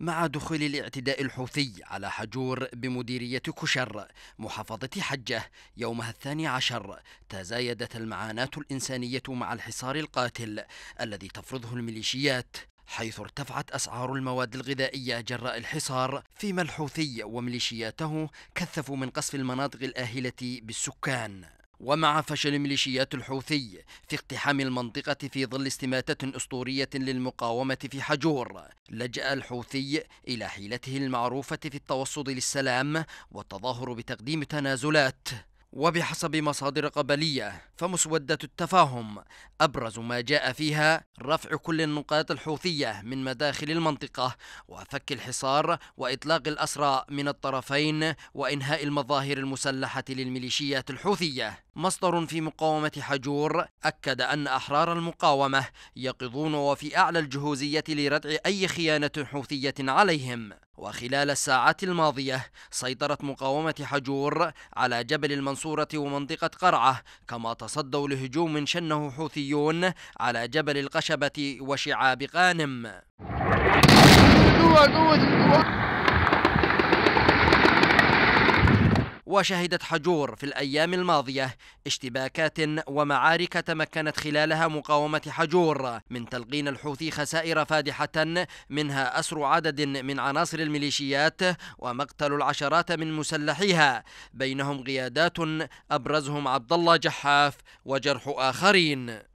مع دخول الاعتداء الحوثي على حجور بمديرية كشر محافظة حجة يومها الثاني عشر تزايدت المعاناة الإنسانية مع الحصار القاتل الذي تفرضه الميليشيات حيث ارتفعت أسعار المواد الغذائية جراء الحصار فيما الحوثي وميليشياته كثفوا من قصف المناطق الآهلة بالسكان ومع فشل ميليشيات الحوثي في اقتحام المنطقة في ظل استماتة أسطورية للمقاومة في حجور لجأ الحوثي إلى حيلته المعروفة في التوسط للسلام والتظاهر بتقديم تنازلات وبحسب مصادر قبلية فمسودة التفاهم أبرز ما جاء فيها رفع كل النقاط الحوثية من مداخل المنطقة وفك الحصار وإطلاق الأسرى من الطرفين وإنهاء المظاهر المسلحة للميليشيات الحوثية مصدر في مقاومة حجور أكد أن أحرار المقاومة يقظون وفي أعلى الجهوزية لردع أي خيانة حوثية عليهم وخلال الساعات الماضية سيطرت مقاومة حجور على جبل المنصورة ومنطقة قرعة كما تصدوا لهجوم شنه حوثيون على جبل القشبة وشعاب قانم وشهدت حجور في الأيام الماضية اشتباكات ومعارك تمكنت خلالها مقاومة حجور من تلقين الحوثي خسائر فادحة منها أسر عدد من عناصر الميليشيات ومقتل العشرات من مسلحيها بينهم قيادات أبرزهم عبد الله جحاف وجرح آخرين